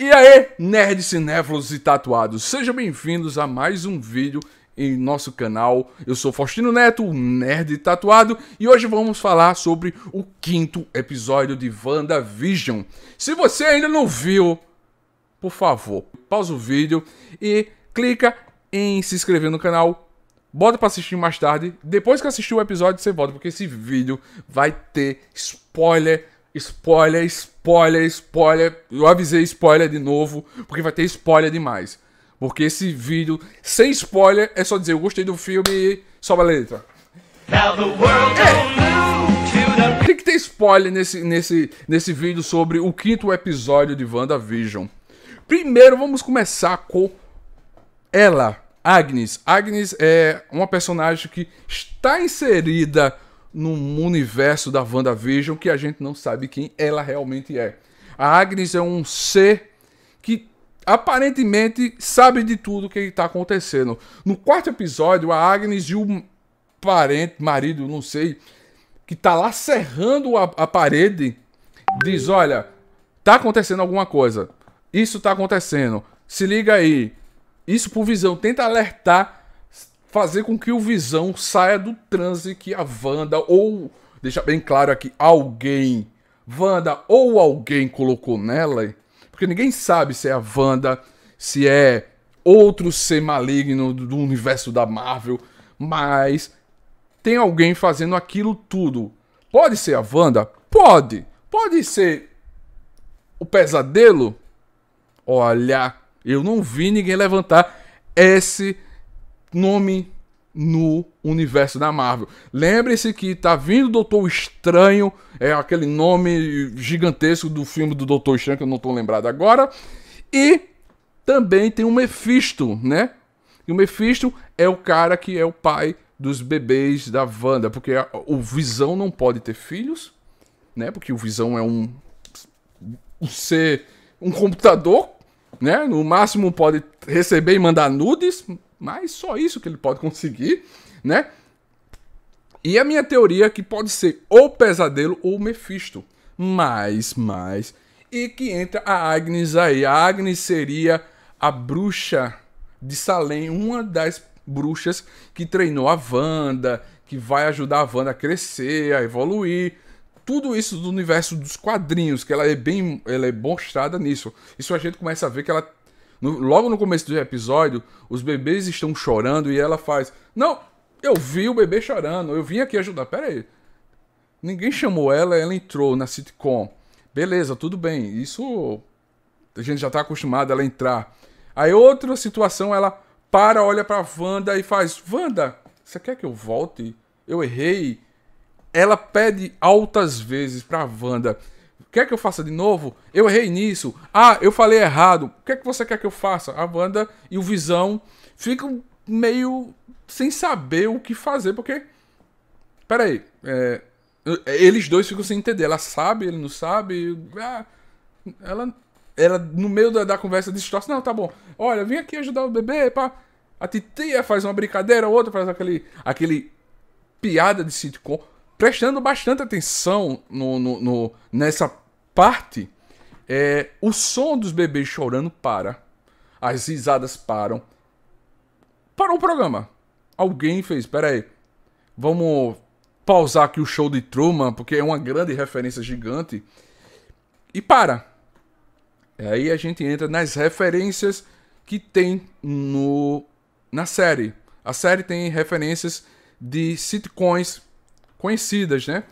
E aí, nerds, cinéfilos e tatuados, sejam bem-vindos a mais um vídeo em nosso canal. Eu sou Faustino Neto, um nerd tatuado, e hoje vamos falar sobre o quinto episódio de WandaVision. Se você ainda não viu, por favor, pausa o vídeo e clica em se inscrever no canal, Bota para assistir mais tarde. Depois que assistir o episódio, você volta, porque esse vídeo vai ter spoiler, spoiler, spoiler spoiler, spoiler. Eu avisei spoiler de novo, porque vai ter spoiler demais. Porque esse vídeo, sem spoiler, é só dizer eu gostei do filme e sobe a letra. O Tem que ter spoiler nesse, nesse, nesse vídeo sobre o quinto episódio de WandaVision. Primeiro, vamos começar com ela, Agnes. Agnes é uma personagem que está inserida num universo da WandaVision que a gente não sabe quem ela realmente é. A Agnes é um ser que aparentemente sabe de tudo que está acontecendo. No quarto episódio, a Agnes e o parente, marido, não sei, que está lá serrando a, a parede, diz: Olha, está acontecendo alguma coisa. Isso está acontecendo. Se liga aí. Isso por visão tenta alertar fazer com que o Visão saia do transe que a Wanda, ou, deixa bem claro aqui, alguém, Wanda ou alguém colocou nela, porque ninguém sabe se é a Wanda, se é outro ser maligno do universo da Marvel, mas tem alguém fazendo aquilo tudo. Pode ser a Wanda? Pode. Pode ser o pesadelo? Olha, eu não vi ninguém levantar esse nome no universo da Marvel. Lembre-se que tá vindo o Doutor Estranho, é aquele nome gigantesco do filme do Doutor Estranho que eu não tô lembrado agora. E também tem o Mephisto, né? E o Mephisto é o cara que é o pai dos bebês da Wanda, porque a, o Visão não pode ter filhos, né? Porque o Visão é um, um ser, um computador, né? No máximo pode receber e mandar nudes, mas só isso que ele pode conseguir, né? E a minha teoria é que pode ser ou Pesadelo ou Mephisto. mais mais E que entra a Agnes aí. A Agnes seria a bruxa de Salem, uma das bruxas que treinou a Wanda, que vai ajudar a Wanda a crescer, a evoluir. Tudo isso do universo dos quadrinhos, que ela é bem. Ela é mostrada nisso. Isso a gente começa a ver que ela no, logo no começo do episódio, os bebês estão chorando e ela faz: Não, eu vi o bebê chorando, eu vim aqui ajudar. Pera aí. Ninguém chamou ela, ela entrou na sitcom. Beleza, tudo bem. Isso a gente já está acostumado ela entrar. Aí outra situação, ela para, olha pra Wanda e faz: Wanda, você quer que eu volte? Eu errei. Ela pede altas vezes pra Wanda Quer que eu faça de novo? Eu errei nisso. Ah, eu falei errado. O que é que você quer que eu faça? A Wanda e o Visão ficam meio sem saber o que fazer, porque. Peraí. É... Eles dois ficam sem entender. Ela sabe, ele não sabe. Ah, ela, ela, no meio da, da conversa, distorce: Não, tá bom. Olha, vem aqui ajudar o bebê. Pá. A titia faz uma brincadeira, a outra faz aquele, aquele piada de sitcom prestando bastante atenção no, no, no, nessa parte, é, o som dos bebês chorando para. As risadas param. Parou o programa. Alguém fez, peraí, vamos pausar aqui o show de Truman, porque é uma grande referência gigante. E para. E aí a gente entra nas referências que tem no, na série. A série tem referências de sitcoms conhecidas, né?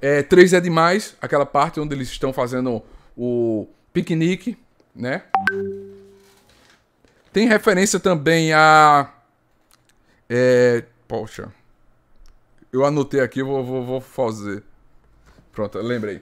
É, Três é demais, aquela parte onde eles estão fazendo o piquenique, né? Tem referência também a. É, poxa. Eu anotei aqui, vou, vou, vou fazer. Pronto, lembrei.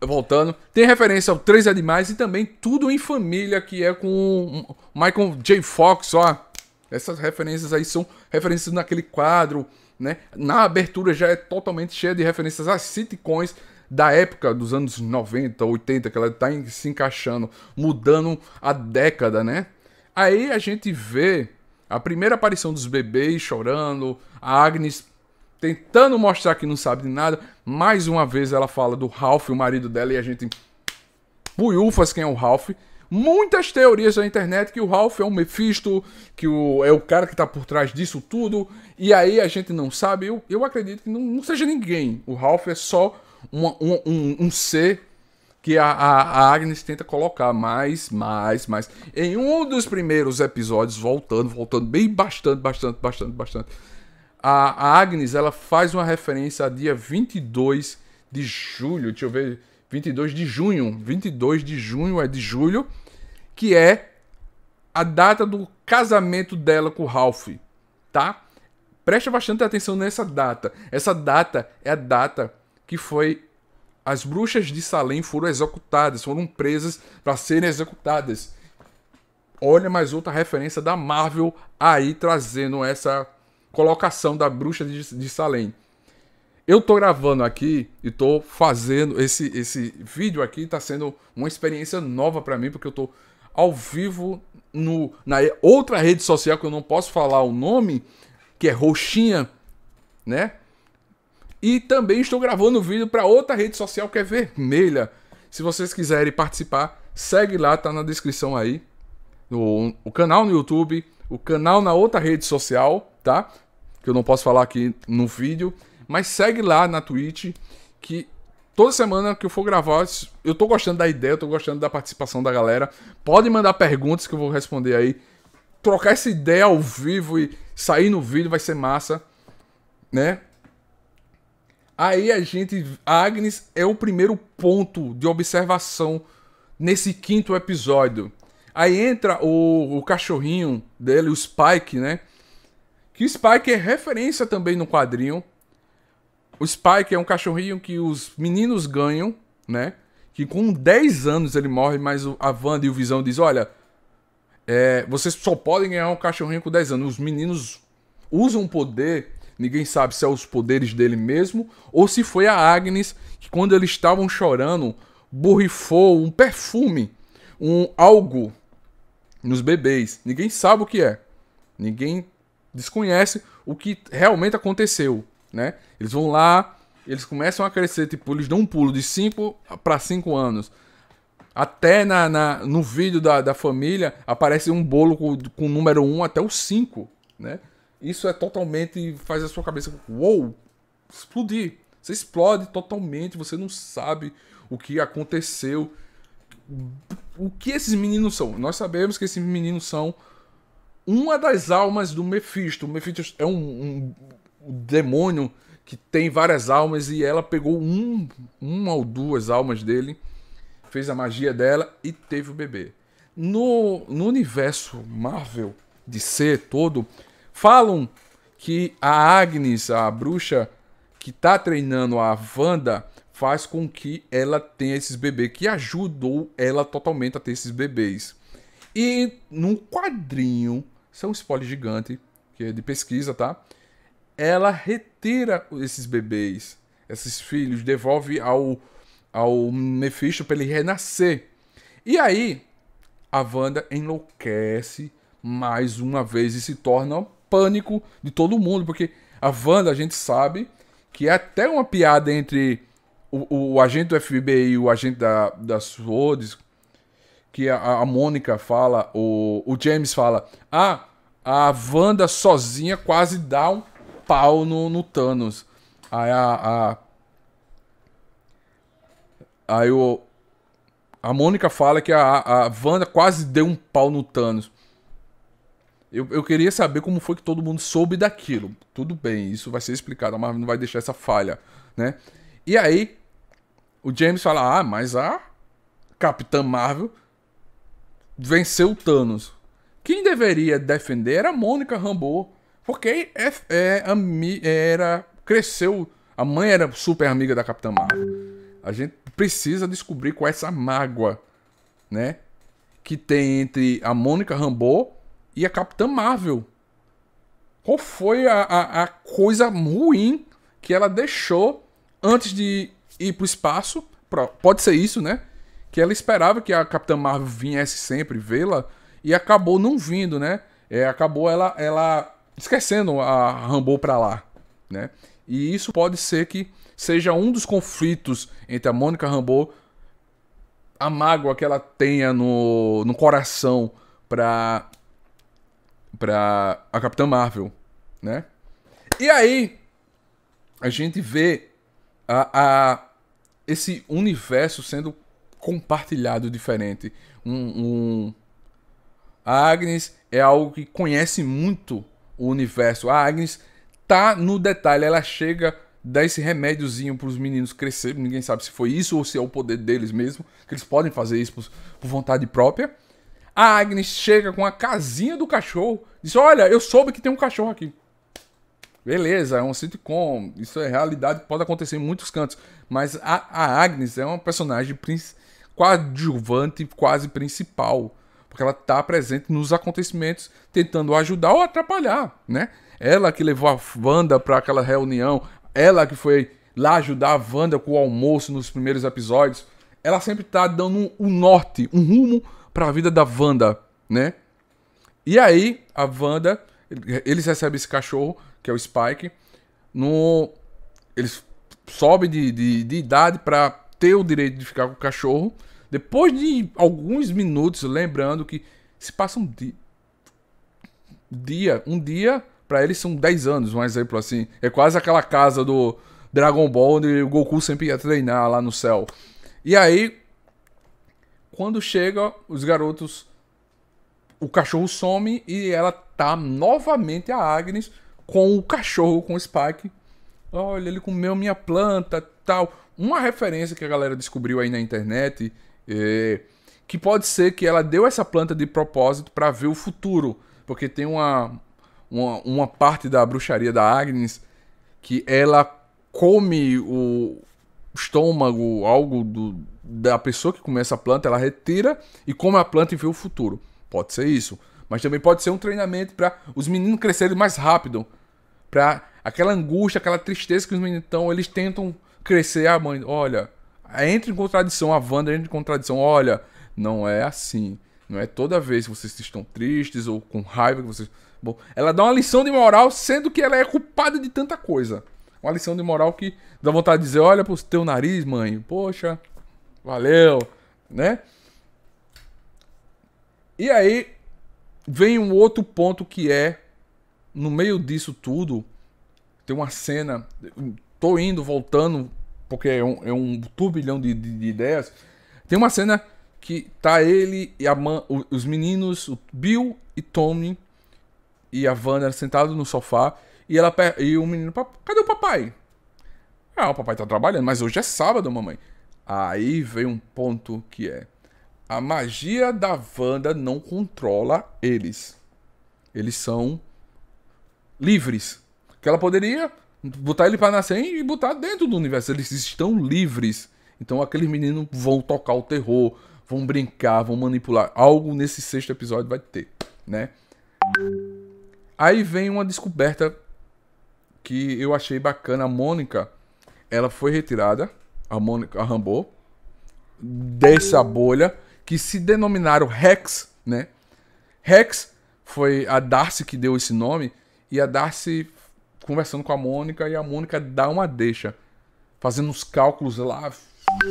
Voltando. Tem referência ao Três é demais e também Tudo em Família, que é com Michael J. Fox, ó. Essas referências aí são referências naquele quadro né? Na abertura já é totalmente cheia de referências a sitcoms da época dos anos 90, 80, que ela está se encaixando, mudando a década, né? Aí a gente vê a primeira aparição dos bebês chorando, a Agnes tentando mostrar que não sabe de nada. Mais uma vez ela fala do Ralph, o marido dela, e a gente. Puiufas quem é o Ralph muitas teorias na internet que o Ralph é um Mephisto, que o, é o cara que está por trás disso tudo, e aí a gente não sabe. Eu, eu acredito que não, não seja ninguém. O Ralph é só uma, um, um, um ser que a, a, a, Agnes tenta colocar mais, mais, mais. Em um dos primeiros episódios, voltando, voltando bem bastante, bastante, bastante, bastante. A, a Agnes, ela faz uma referência a dia 22 de julho, deixa eu ver 22 de junho. 22 de junho é de julho, que é a data do casamento dela com o Ralph, tá? Preste bastante atenção nessa data. Essa data é a data que foi as bruxas de Salem foram executadas, foram presas para serem executadas. Olha mais outra referência da Marvel aí trazendo essa colocação da bruxa de, de Salem. Eu tô gravando aqui e tô fazendo esse esse vídeo aqui tá sendo uma experiência nova para mim porque eu tô ao vivo no na outra rede social que eu não posso falar o nome, que é Roxinha, né? E também estou gravando o vídeo para outra rede social que é vermelha. Se vocês quiserem participar, segue lá, tá na descrição aí. no o canal no YouTube, o canal na outra rede social, tá? Que eu não posso falar aqui no vídeo mas segue lá na Twitch, que toda semana que eu for gravar, eu tô gostando da ideia, eu tô gostando da participação da galera. Pode mandar perguntas que eu vou responder aí. Trocar essa ideia ao vivo e sair no vídeo vai ser massa, né? Aí a gente. Agnes é o primeiro ponto de observação nesse quinto episódio. Aí entra o, o cachorrinho dele, o Spike, né? Que Spike é referência também no quadrinho. O Spike é um cachorrinho que os meninos ganham, né? Que com 10 anos ele morre, mas a Wanda e o Visão diz: Olha, é, vocês só podem ganhar um cachorrinho com 10 anos. Os meninos usam poder, ninguém sabe se é os poderes dele mesmo ou se foi a Agnes que, quando eles estavam chorando, borrifou um perfume, um algo nos bebês. Ninguém sabe o que é. Ninguém desconhece o que realmente aconteceu né? Eles vão lá, eles começam a crescer, tipo, eles dão um pulo de 5 para 5 anos. Até na, na, no vídeo da, da família aparece um bolo com, com o número 1 um até o 5, né? Isso é totalmente. faz a sua cabeça. Uou! Explodir! Você explode totalmente, você não sabe o que aconteceu. O que esses meninos são? Nós sabemos que esses meninos são uma das almas do Mephisto. O Mephisto é um, um o demônio que tem várias almas e ela pegou um, uma ou duas almas dele, fez a magia dela e teve o bebê. No, no universo Marvel de ser todo, falam que a Agnes, a bruxa que está treinando a Wanda, faz com que ela tenha esses bebês, que ajudou ela totalmente a ter esses bebês. E num quadrinho, isso é um spoiler gigante, que é de pesquisa, tá? ela retira esses bebês, esses filhos, devolve ao, ao Mephisto para ele renascer. E aí, a Wanda enlouquece mais uma vez e se torna um pânico de todo mundo, porque a Wanda, a gente sabe que é até uma piada entre o, o agente do FBI e o agente da, das SWORDs, que a, a Mônica fala, o, o James fala, ah, a Wanda sozinha quase dá um pau no, no Thanos. Aí a, a. Aí o. A Mônica fala que a, a Wanda quase deu um pau no Thanos. Eu, eu queria saber como foi que todo mundo soube daquilo. Tudo bem, isso vai ser explicado, mas não vai deixar essa falha, né? E aí, o James fala: Ah, mas a Capitã Marvel venceu o Thanos. Quem deveria defender era a Mônica Rambeau. Porque é, é, era. Cresceu. A mãe era super amiga da Capitã Marvel. A gente precisa descobrir qual é essa mágoa, né? Que tem entre a Mônica Rambeau e a Capitã Marvel. Qual foi a, a, a coisa ruim que ela deixou antes de ir pro espaço? Pra, pode ser isso, né? Que ela esperava que a Capitã Marvel viesse sempre vê-la e acabou não vindo, né? É, acabou ela, ela esquecendo a Rambo para lá, né? E isso pode ser que seja um dos conflitos entre a Mônica Rambo, a mágoa que ela tenha no, no coração para para a Capitã Marvel, né? E aí a gente vê a, a esse universo sendo compartilhado diferente. Um, um, a Agnes é algo que conhece muito o universo. A Agnes tá no detalhe, ela chega dá esse remédiozinho para os meninos crescerem, ninguém sabe se foi isso ou se é o poder deles mesmo, que eles podem fazer isso por, por vontade própria. A Agnes chega com a casinha do cachorro, diz: "Olha, eu soube que tem um cachorro aqui". Beleza, é um sitcom, isso é realidade, pode acontecer em muitos cantos, mas a, a Agnes é uma personagem coadjuvante quase principal porque ela está presente nos acontecimentos, tentando ajudar ou atrapalhar, né? Ela que levou a Wanda para aquela reunião, ela que foi lá ajudar a Wanda com o almoço nos primeiros episódios, ela sempre está dando um, um, norte, um rumo para a vida da Wanda, né? E aí a Wanda, eles recebem esse cachorro, que é o Spike, no eles sobem de, de, de idade para ter o direito de ficar com o cachorro depois de alguns minutos, lembrando que se passa um di dia. Um dia, para eles são 10 anos, um exemplo assim. É quase aquela casa do Dragon Ball onde o Goku sempre ia treinar lá no céu. E aí, quando chega, os garotos. O cachorro some e ela tá novamente a Agnes com o cachorro, com o Spike. Olha, ele comeu minha planta, tal. Uma referência que a galera descobriu aí na internet que pode ser que ela deu essa planta de propósito para ver o futuro, porque tem uma, uma, uma parte da bruxaria da Agnes que ela come o estômago, algo do, da pessoa que come essa planta, ela retira e come a planta e vê o futuro. Pode ser isso. Mas também pode ser um treinamento para os meninos crescerem mais rápido. Para aquela angústia, aquela tristeza que os meninos estão, eles tentam crescer. a ah, mãe, olha, entra em contradição, a Wanda entra em contradição. Olha, não é assim. Não é toda vez que vocês estão tristes ou com raiva que vocês. Bom, ela dá uma lição de moral, sendo que ela é culpada de tanta coisa. Uma lição de moral que dá vontade de dizer: olha pro teu nariz, mãe. Poxa, valeu, né? E aí vem um outro ponto que é: no meio disso tudo, tem uma cena. Tô indo, voltando, porque é um, é um turbilhão de, de, de, ideias. Tem uma cena que tá ele e a man, os meninos, o Bill e Tommy e a Wanda sentados no sofá e ela e o menino, cadê o papai? Ah, o papai tá trabalhando, mas hoje é sábado, mamãe. Aí vem um ponto que é a magia da Wanda não controla eles. Eles são livres. Que ela poderia botar ele para nascer e botar dentro do universo. Eles estão livres. Então aqueles meninos vão tocar o terror, vão brincar, vão manipular. Algo nesse sexto episódio vai ter, né? Aí vem uma descoberta que eu achei bacana. A Mônica, ela foi retirada, a Mônica a Rambo, dessa bolha que se denominaram Rex, né? Rex foi a Darcy que deu esse nome e a Darcy conversando com a Mônica e a Mônica dá uma deixa, fazendo uns cálculos lá,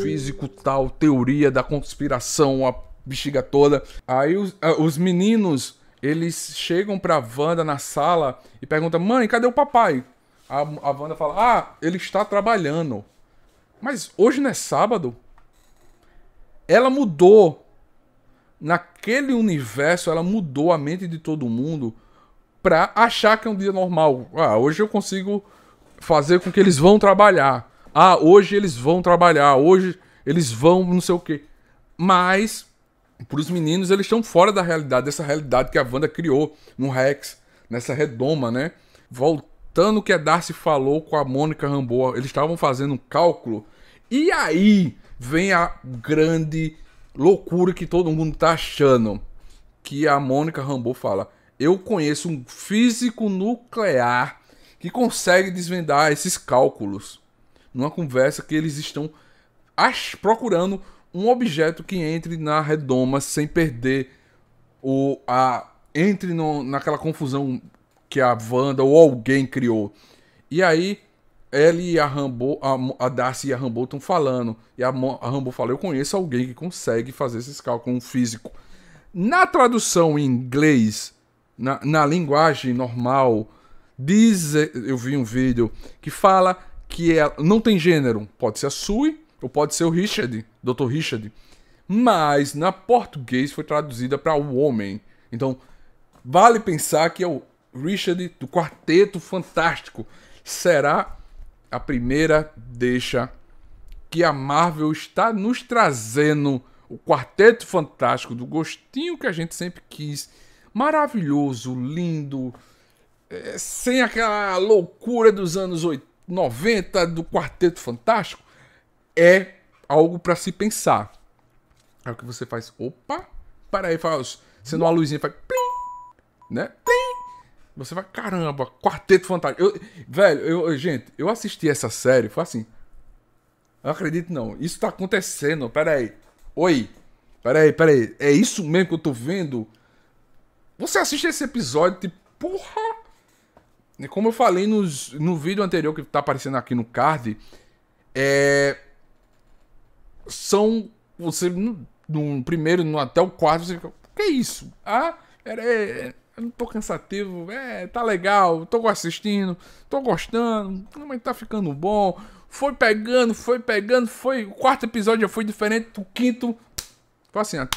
físico tal, teoria da conspiração, a bexiga toda. Aí os, ah, os meninos, eles chegam pra Wanda na sala e perguntam: Mãe, cadê o papai? A, a Wanda fala: Ah, ele está trabalhando. Mas hoje não é sábado? Ela mudou. Naquele universo, ela mudou a mente de todo mundo pra achar que é um dia normal. Ah, hoje eu consigo fazer com que eles vão trabalhar. Ah, hoje eles vão trabalhar, hoje eles vão não sei o quê. Mas, pros meninos, eles estão fora da realidade, dessa realidade que a Wanda criou no Rex, nessa redoma, né? Voltando que a Darcy falou com a Mônica Ramboa, eles estavam fazendo um cálculo. E aí vem a grande loucura que todo mundo tá achando. Que a Mônica Rambo fala eu conheço um físico nuclear que consegue desvendar esses cálculos numa conversa que eles estão procurando um objeto que entre na redoma sem perder o a entre no, naquela confusão que a Wanda ou alguém criou. E aí ele e a Rambo, a, a Darcy e a Rambo estão falando. E a, a Rambo fala: Eu conheço alguém que consegue fazer esses cálculos um físico. Na tradução em inglês, na, na linguagem normal, diz, eu vi um vídeo que fala que ela é, não tem gênero, pode ser a Sui ou pode ser o Richard, Dr. Richard, mas na português foi traduzida para o homem. Então, vale pensar que é o Richard do Quarteto Fantástico. Será a primeira deixa que a Marvel está nos trazendo o Quarteto Fantástico do gostinho que a gente sempre quis maravilhoso, lindo, é, sem aquela loucura dos anos 80, 90 do Quarteto Fantástico, é algo para se pensar. É o que você faz, opa, para aí, faz, sendo uma luzinha, faz plim, né? Plim. Você vai, caramba, Quarteto Fantástico. Eu, velho, eu, gente, eu assisti essa série, foi assim, Eu acredito não, isso tá acontecendo, pera aí. Oi, pera aí, pera aí, é isso mesmo que eu tô vendo? Você assiste esse episódio, tipo, porra! E como eu falei nos, no vídeo anterior que tá aparecendo aqui no card, é. São. Você. No, primeiro, no, até o quarto, você fica. que é isso? Ah, era. É, é, eu não tô cansativo, é, tá legal, tô assistindo, tô gostando, mas tá ficando bom. Foi pegando, foi pegando, foi. O quarto episódio já foi diferente, o quinto. Foi assim, ó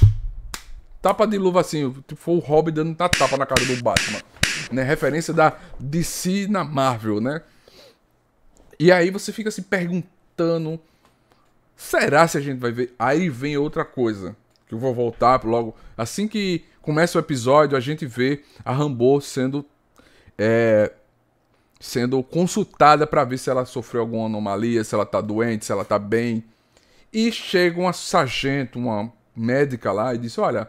tapa de luva assim, tipo, foi o Robin dando uma tapa na cara do Batman. Né? Referência da DC na Marvel, né? E aí você fica se perguntando: será se a gente vai ver? Aí vem outra coisa. Que eu vou voltar logo. Assim que começa o episódio, a gente vê a Rambo sendo. É, sendo consultada para ver se ela sofreu alguma anomalia, se ela tá doente, se ela tá bem. E chega uma sargento, uma médica lá e diz: Olha,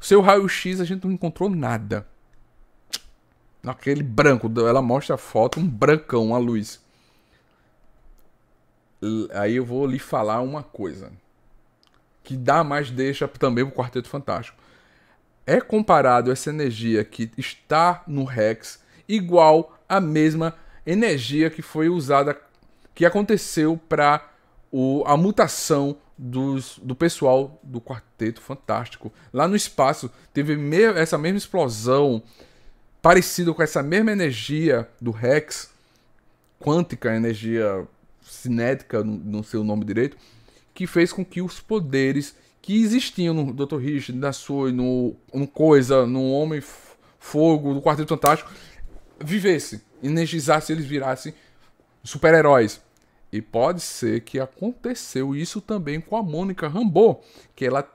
seu raio-x a gente não encontrou nada. Aquele branco, ela mostra a foto, um brancão, uma luz. Aí eu vou lhe falar uma coisa. Que dá mais deixa também pro Quarteto Fantástico. É comparado essa energia que está no Rex igual à mesma energia que foi usada, que aconteceu para a mutação dos, do pessoal do Quarteto Fantástico. Lá no espaço teve essa mesma explosão, parecida com essa mesma energia do Rex, quântica, energia cinética, não sei o nome direito, que fez com que os poderes que existiam no Dr. Richard, na Sui, no, no Coisa, no Homem Fogo, do Quarteto Fantástico, vivesse, energizasse, eles virassem super-heróis. E pode ser que aconteceu isso também com a Mônica Rambo, que ela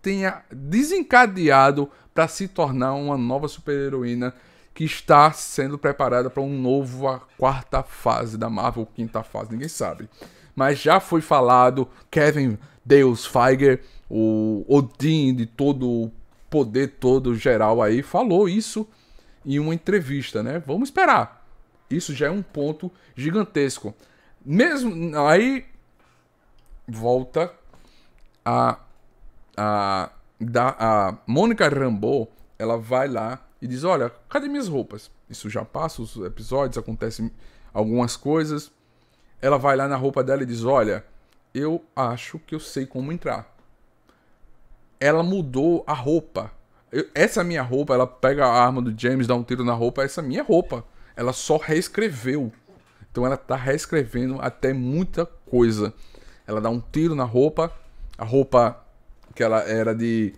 tenha desencadeado para se tornar uma nova super-heroína que está sendo preparada para um novo a quarta fase da Marvel, quinta fase, ninguém sabe. Mas já foi falado, Kevin Deus Feiger, o Odin de todo o poder todo geral aí, falou isso em uma entrevista, né? Vamos esperar. Isso já é um ponto gigantesco. Mesmo. Aí. Volta a. A. Da, a Mônica Rambo ela vai lá e diz: Olha, cadê minhas roupas? Isso já passa os episódios, acontecem algumas coisas. Ela vai lá na roupa dela e diz: Olha, eu acho que eu sei como entrar. Ela mudou a roupa. Eu, essa é minha roupa, ela pega a arma do James, dá um tiro na roupa, essa é minha roupa. Ela só reescreveu então ela está reescrevendo até muita coisa. Ela dá um tiro na roupa, a roupa que ela era de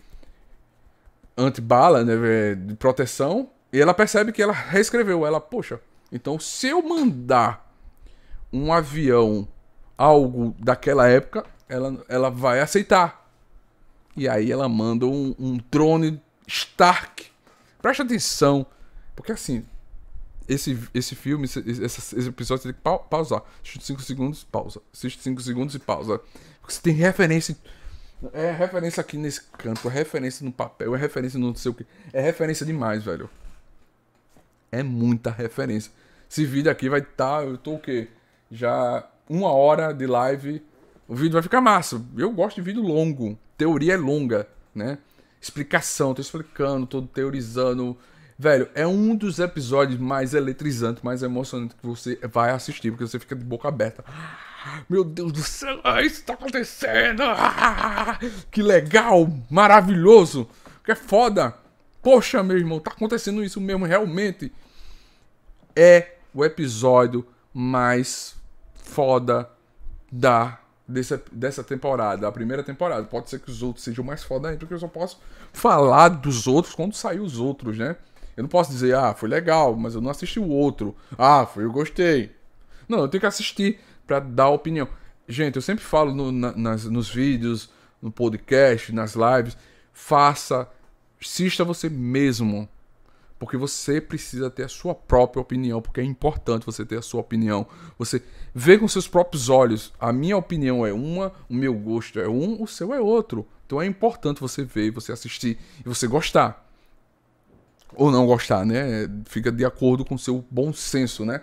antibala, né, é, de proteção, e ela percebe que ela reescreveu. Ela, poxa, então se eu mandar um avião, algo daquela época, ela, ela vai aceitar. E aí ela manda um, um drone Stark. Preste atenção, porque assim, esse, esse filme, esse, esse episódio, você tem que pa pausar. Assiste 5 segundos, pausa. Assiste 5 segundos e pausa. Porque você tem referência. É referência aqui nesse canto, é referência no papel, é referência no não sei o que. É referência demais, velho. É muita referência. Esse vídeo aqui vai estar. Tá, eu tô o quê? Já uma hora de live. O vídeo vai ficar massa. Eu gosto de vídeo longo. Teoria é longa, né? Explicação, tô explicando, tô teorizando Velho, é um dos episódios mais eletrizantes, mais emocionantes que você vai assistir, porque você fica de boca aberta. Meu Deus do céu, ah, isso tá acontecendo! Ah, que legal, maravilhoso, que é foda! Poxa, meu irmão, tá acontecendo isso mesmo, realmente. É o episódio mais foda da dessa, dessa temporada, a primeira temporada. Pode ser que os outros sejam mais foda ainda, porque eu só posso falar dos outros quando sair os outros, né? Eu não posso dizer, ah, foi legal, mas eu não assisti o outro. Ah, foi eu gostei. Não, eu tenho que assistir para dar opinião. Gente, eu sempre falo no, na, nas, nos vídeos, no podcast, nas lives, faça, assista você mesmo. Porque você precisa ter a sua própria opinião, porque é importante você ter a sua opinião. Você vê com seus próprios olhos. A minha opinião é uma, o meu gosto é um, o seu é outro. Então é importante você ver, você assistir e você gostar ou não gostar, né? Fica de acordo com seu bom senso, né?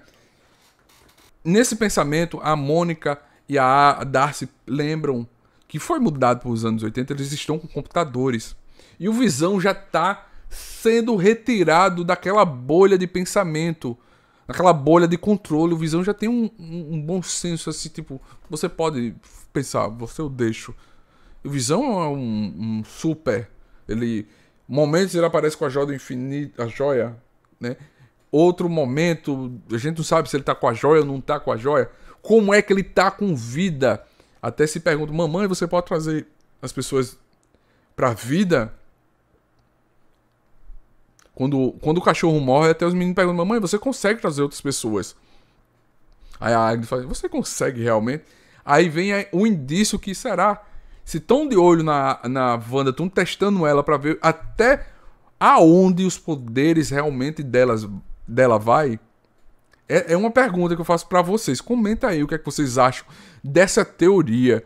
Nesse pensamento, a Mônica e a Darcy lembram que foi mudado para os anos 80, eles estão com computadores. E o Visão já está sendo retirado daquela bolha de pensamento, daquela bolha de controle. O Visão já tem um, um, um bom senso, assim, tipo, você pode pensar, você eu deixo. O Visão é um, um super. Ele Momentos ele aparece com a joia do infinito, a joia, né? Outro momento, a gente não sabe se ele tá com a joia ou não tá com a joia. Como é que ele tá com vida? Até se pergunta, mamãe, você pode trazer as pessoas pra vida? Quando, quando o cachorro morre, até os meninos perguntam, mamãe, você consegue trazer outras pessoas? Aí a Agnes fala, você consegue realmente? Aí vem o indício que será se estão de olho na, na Wanda, estão testando ela para ver até aonde os poderes realmente delas, dela vai. É, é uma pergunta que eu faço para vocês. Comenta aí o que é que vocês acham dessa teoria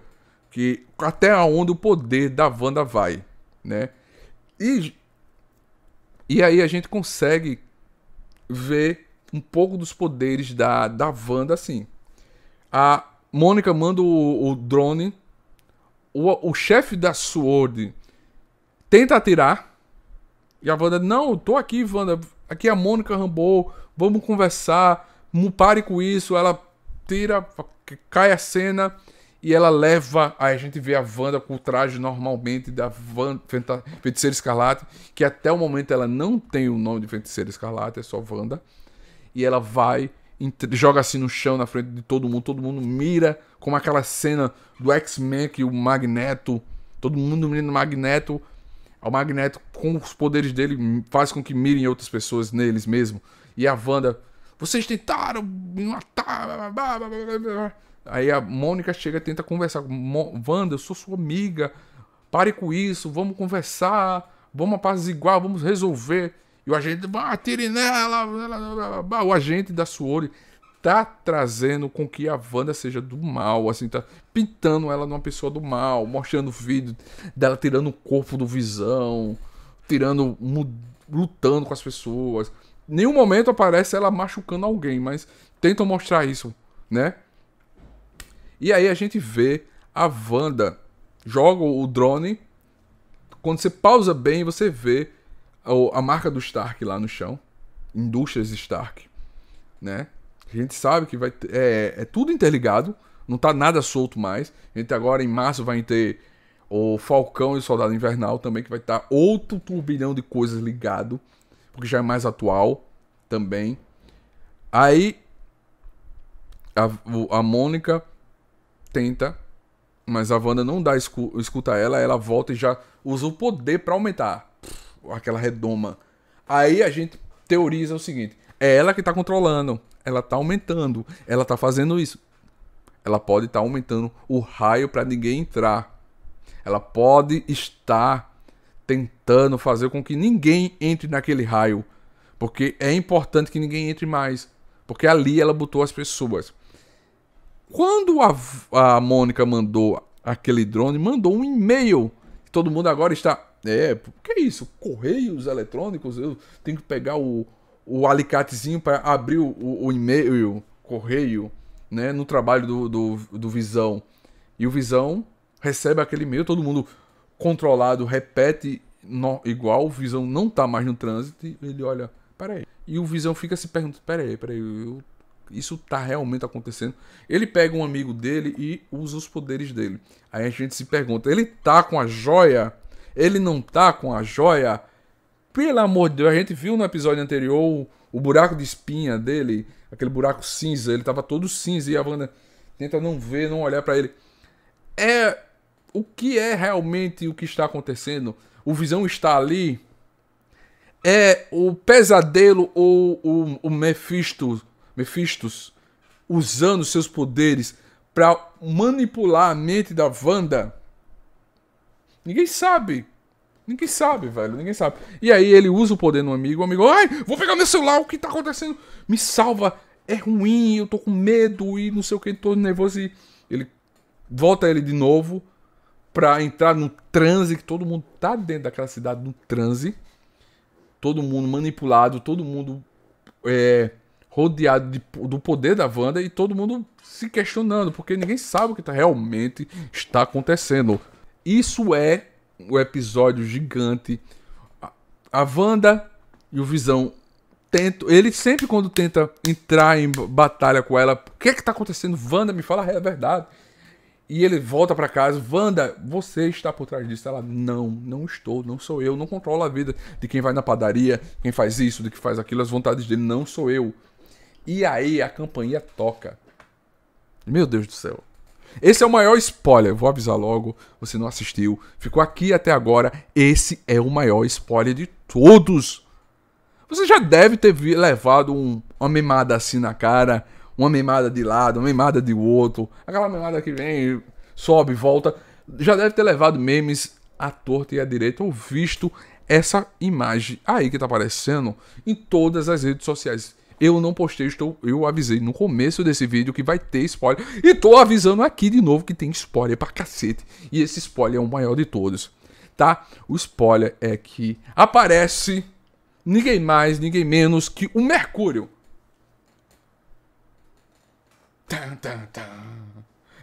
que até aonde o poder da Wanda vai, né? E e aí a gente consegue ver um pouco dos poderes da da Wanda assim. A Mônica manda o, o drone o, o chefe da SWORD tenta atirar. E a Wanda, não, eu tô aqui, Wanda. Aqui é a Mônica rambou vamos conversar. não Pare com isso. Ela tira, cai a cena e ela leva. Aí a gente vê a Wanda com o traje normalmente da Wanda, Feiticeira Escarlate, que até o momento ela não tem o nome de Feiticeira Escarlate, é só Wanda. E ela vai joga assim no chão na frente de todo mundo, todo mundo mira, como aquela cena do X-Men que o Magneto, todo mundo mira o Magneto, o Magneto com os poderes dele faz com que mirem outras pessoas neles mesmo. E a Wanda, vocês tentaram me matar. Aí a Mônica chega e tenta conversar com Wanda, eu sou sua amiga. Pare com isso, vamos conversar, vamos apaziguar, vamos resolver. E o agente, atire nela, o agente da Suori tá trazendo com que a Wanda seja do mal, assim, tá pintando ela numa pessoa do mal, mostrando vídeo dela tirando o corpo do Visão, tirando, lutando com as pessoas. Nenhum momento aparece ela machucando alguém, mas tentam mostrar isso, né? E aí a gente vê a Wanda joga o drone, quando você pausa bem, você vê a marca do Stark lá no chão, indústrias Stark, né? A gente sabe que vai ter, é, é tudo interligado, não tá nada solto mais. A gente agora em março vai ter o Falcão e o Soldado Invernal também que vai estar tá outro turbilhão de coisas ligado, porque já é mais atual também. Aí a, a Mônica tenta, mas a Wanda não dá escuta ela, ela volta e já usa o poder para aumentar aquela redoma. Aí a gente teoriza o seguinte: é ela que está controlando, ela está aumentando, ela está fazendo isso. Ela pode estar tá aumentando o raio para ninguém entrar. Ela pode estar tentando fazer com que ninguém entre naquele raio, porque é importante que ninguém entre mais, porque ali ela botou as pessoas. Quando a, a Mônica mandou aquele drone, mandou um e-mail. Todo mundo agora está é, porque é isso, correios eletrônicos, eu tenho que pegar o, o alicatezinho para abrir o, o e-mail, correio, né, no trabalho do, do, do Visão. E o Visão recebe aquele e-mail, todo mundo controlado, repete no, igual, o Visão não tá mais no trânsito, ele olha, peraí. E o Visão fica se perguntando, peraí, peraí, eu, isso tá realmente acontecendo? Ele pega um amigo dele e usa os poderes dele. Aí a gente se pergunta, ele tá com a joia ele não tá com a joia. Pelo amor de Deus, a gente viu no episódio anterior o buraco de espinha dele, aquele buraco cinza, ele tava todo cinza e a Wanda tenta não ver, não olhar para ele. É o que é realmente o que está acontecendo? O Visão está ali? É o pesadelo ou o, o Mephisto, Mephistos usando seus poderes para manipular a mente da Wanda? Ninguém sabe. Ninguém sabe, velho. Ninguém sabe. E aí ele usa o poder no amigo, o amigo, ai, vou pegar meu celular, o que tá acontecendo? Me salva, é ruim, eu tô com medo e não sei o que, tô nervoso. E ele volta ele de novo pra entrar no transe, que todo mundo tá dentro daquela cidade no transe. Todo mundo manipulado, todo mundo é, rodeado de, do poder da Wanda e todo mundo se questionando, porque ninguém sabe o que tá, realmente está acontecendo. Isso é o um episódio gigante. A Wanda e o Visão tentam. Ele sempre, quando tenta entrar em batalha com ela, o que é que tá acontecendo? Wanda, me fala a verdade. E ele volta para casa, Wanda, você está por trás disso. Ela, não, não estou, não sou eu, não controlo a vida de quem vai na padaria, quem faz isso, de que faz aquilo, as vontades dele, não sou eu. E aí a campanha toca. Meu Deus do céu. Esse é o maior spoiler, vou avisar logo, você não assistiu, ficou aqui até agora, esse é o maior spoiler de todos. Você já deve ter levado um, uma memada assim na cara, uma memada de lado, uma memada de outro, aquela memada que vem, sobe, volta. Já deve ter levado memes à torta e à direita ou visto essa imagem aí que tá aparecendo em todas as redes sociais. Eu não postei, estou, eu avisei no começo desse vídeo que vai ter spoiler. E tô avisando aqui de novo que tem spoiler pra cacete. E esse spoiler é o maior de todos, tá? O spoiler é que aparece ninguém mais, ninguém menos que o Mercúrio.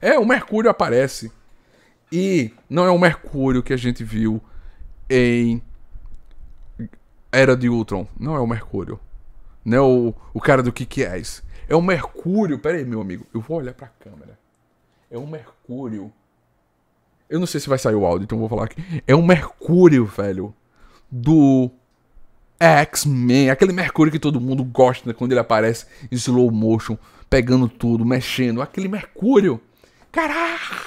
É, o Mercúrio aparece. E não é o Mercúrio que a gente viu em Era de Ultron. Não é o Mercúrio né? O, o cara do que que é isso? É um mercúrio. Pera aí, meu amigo. Eu vou olhar pra câmera. É um mercúrio. Eu não sei se vai sair o áudio, então vou falar aqui. É um mercúrio, velho. Do X-Men. Aquele mercúrio que todo mundo gosta né? quando ele aparece em slow motion, pegando tudo, mexendo. Aquele mercúrio. Caraca!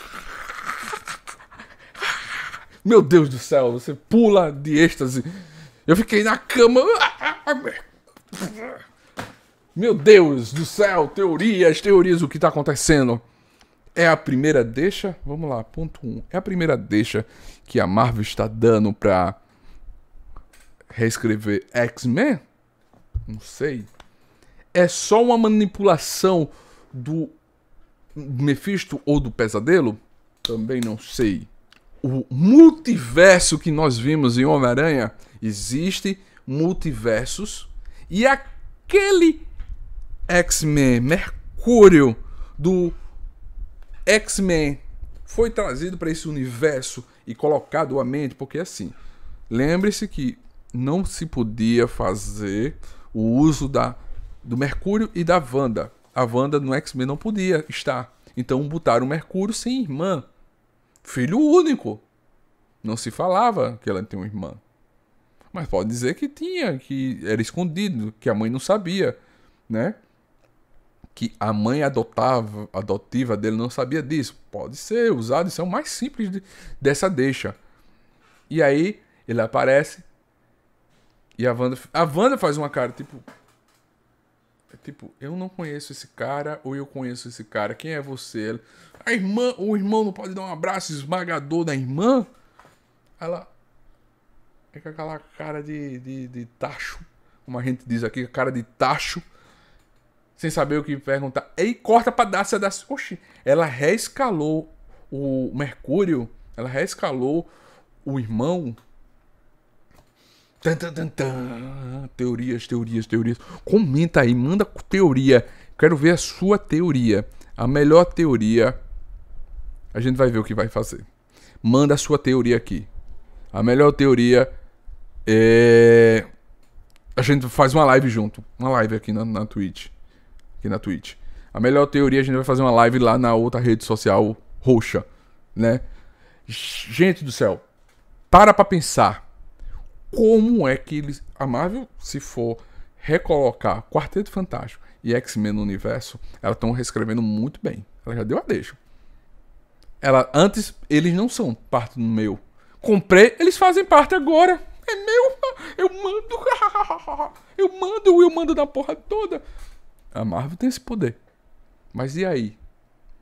Meu Deus do céu, você pula de êxtase. Eu fiquei na cama. Ah, ah, ah, meu Deus do céu, teorias, teorias, o que está acontecendo? É a primeira deixa? Vamos lá, ponto 1. Um. É a primeira deixa que a Marvel está dando para reescrever X-Men? Não sei. É só uma manipulação do Mephisto ou do Pesadelo? Também não sei. O multiverso que nós vimos em Homem-Aranha existe multiversos e aquele X-Men Mercúrio do X-Men foi trazido para esse universo e colocado à mente, porque assim, lembre-se que não se podia fazer o uso da do Mercúrio e da Wanda. A Wanda no X-Men não podia estar. Então botaram o Mercúrio sem irmã. Filho único. Não se falava que ela tem uma irmã. Mas pode dizer que tinha, que era escondido, que a mãe não sabia, né? Que a mãe adotava, adotiva dele não sabia disso. Pode ser usado, isso é o mais simples de, dessa deixa. E aí ele aparece e a Wanda, a Wanda faz uma cara tipo é tipo, eu não conheço esse cara, ou eu conheço esse cara, quem é você? A irmã, o irmão não pode dar um abraço esmagador da irmã? Ela, é com aquela cara de, de, de tacho, como a gente diz aqui, cara de tacho, sem saber o que perguntar. E corta pra Dácia da. Oxi, ela reescalou o Mercúrio, ela reescalou o irmão. Tan, tan, tan, tan. Teorias, teorias, teorias. Comenta aí, manda teoria. Quero ver a sua teoria. A melhor teoria. A gente vai ver o que vai fazer. Manda a sua teoria aqui. A melhor teoria é... A gente faz uma live junto. Uma live aqui na, na Twitch. Aqui na Twitch. A melhor teoria, é a gente vai fazer uma live lá na outra rede social roxa, né? Gente do céu, para pra pensar. Como é que eles... A Marvel, se for recolocar Quarteto Fantástico e X-Men no universo, elas estão reescrevendo muito bem. Ela já deu a deixa. Ela, antes, eles não são parte do meu. Comprei, eles fazem parte agora. É meu! Eu mando! Eu mando, eu mando da porra toda! A Marvel tem esse poder. Mas e aí?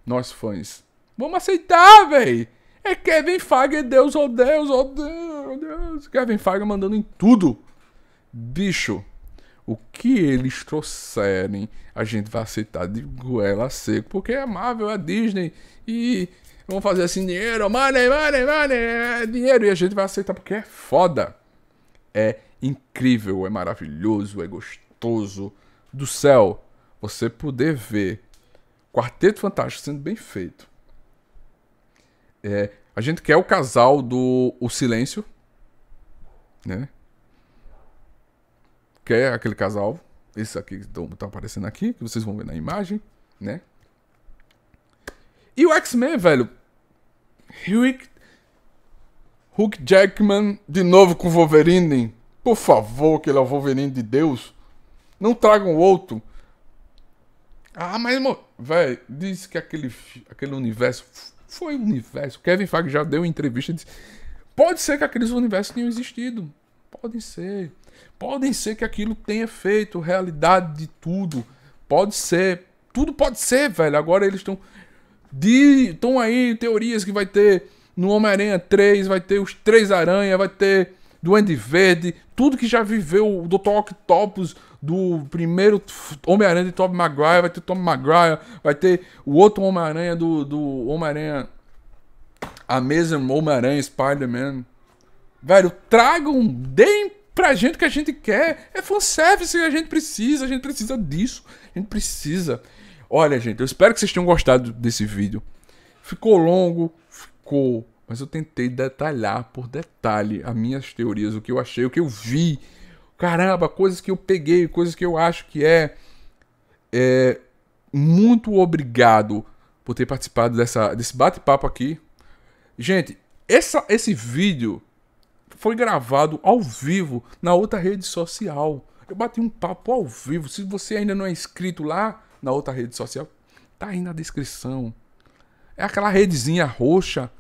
Nós fãs. Vamos aceitar, véi! É Kevin Feige, Deus, oh Deus, oh Deus, Deus. Kevin Feige mandando em tudo. Bicho, o que eles trouxerem, a gente vai aceitar de goela seco, porque é Marvel, é Disney, e vamos fazer assim, dinheiro, money, money, money, é dinheiro, e a gente vai aceitar porque é foda é incrível, é maravilhoso, é gostoso. Do céu, você poder ver Quarteto Fantástico sendo bem feito. É, a gente quer o casal do O Silêncio, né? Quer aquele casal, esse aqui que tá aparecendo aqui, que vocês vão ver na imagem, né? E o X-Men, velho. Rick Hulk Jackman de novo com Wolverine. Por favor, que ele é o Wolverine de Deus. Não tragam outro. Ah, mas, velho, disse que aquele, aquele universo. Foi um universo. Kevin Feige já deu entrevista e disse. Pode ser que aqueles universos tenham existido. Podem ser. Podem ser que aquilo tenha feito realidade de tudo. Pode ser. Tudo pode ser, velho. Agora eles estão. Estão aí teorias que vai ter no Homem-Aranha 3 vai ter os Três Aranha, vai ter Duende Verde, tudo que já viveu o Dr. Octopus do primeiro Homem-Aranha de Tobey Maguire, vai ter Tom Maguire, vai ter o outro Homem-Aranha do, do Homem-Aranha a mesma Homem-Aranha, Spider-Man. Velho, tragam, deem pra gente o que a gente quer. É fanservice que a gente precisa, a gente precisa disso. A gente precisa. Olha, gente, eu espero que vocês tenham gostado desse vídeo. Ficou longo, mas eu tentei detalhar por detalhe as minhas teorias, o que eu achei, o que eu vi. Caramba, coisas que eu peguei, coisas que eu acho que é. é muito obrigado por ter participado dessa, desse bate-papo aqui. Gente, essa, esse vídeo foi gravado ao vivo na outra rede social. Eu bati um papo ao vivo. Se você ainda não é inscrito lá na outra rede social, tá aí na descrição. É aquela redezinha roxa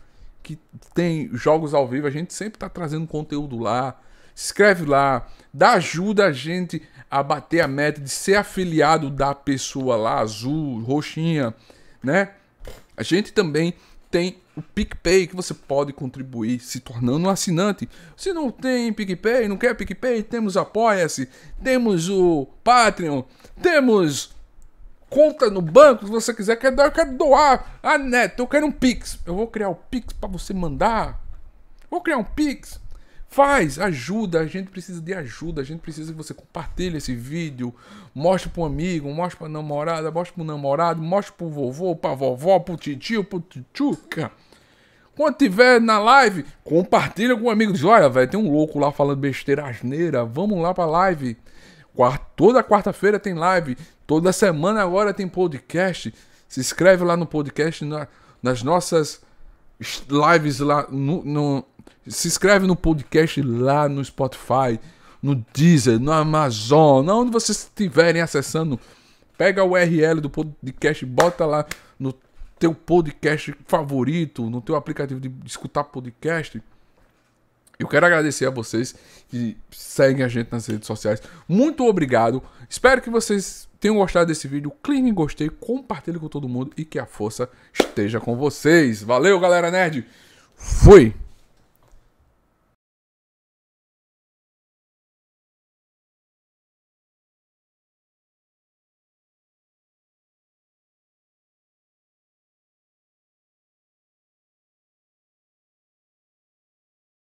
que tem jogos ao vivo, a gente sempre está trazendo conteúdo lá. Se inscreve lá, dá ajuda a gente a bater a meta de ser afiliado da pessoa lá, azul, roxinha, né? A gente também tem o PicPay que você pode contribuir se tornando um assinante. Se não tem PicPay, não quer PicPay, temos Apoia-se, temos o Patreon, temos conta no banco, se você quiser, quer doar, quer doar. Ah, Neto, eu quero um Pix. Eu vou criar o um Pix para você mandar. Vou criar um Pix. Faz, ajuda, a gente precisa de ajuda, a gente precisa que você compartilhe esse vídeo, mostre para um amigo, mostre para namorada, mostre para o namorado, mostre para o vovô, para vovó, para o titio, para tituca. Quando tiver na live, compartilha com um amigo, diz, olha, velho, tem um louco lá falando besteira asneira, vamos lá para live. Quarta, toda quarta-feira tem live, toda semana agora tem podcast. Se inscreve lá no podcast, na, nas nossas lives lá. No, no, se inscreve no podcast lá no Spotify, no Deezer, no Amazon, onde vocês estiverem acessando. Pega o URL do podcast, bota lá no teu podcast favorito, no teu aplicativo de escutar podcast eu quero agradecer a vocês que seguem a gente nas redes sociais. Muito obrigado. Espero que vocês tenham gostado desse vídeo. Clique em gostei, compartilhe com todo mundo e que a força esteja com vocês. Valeu, galera nerd. Fui.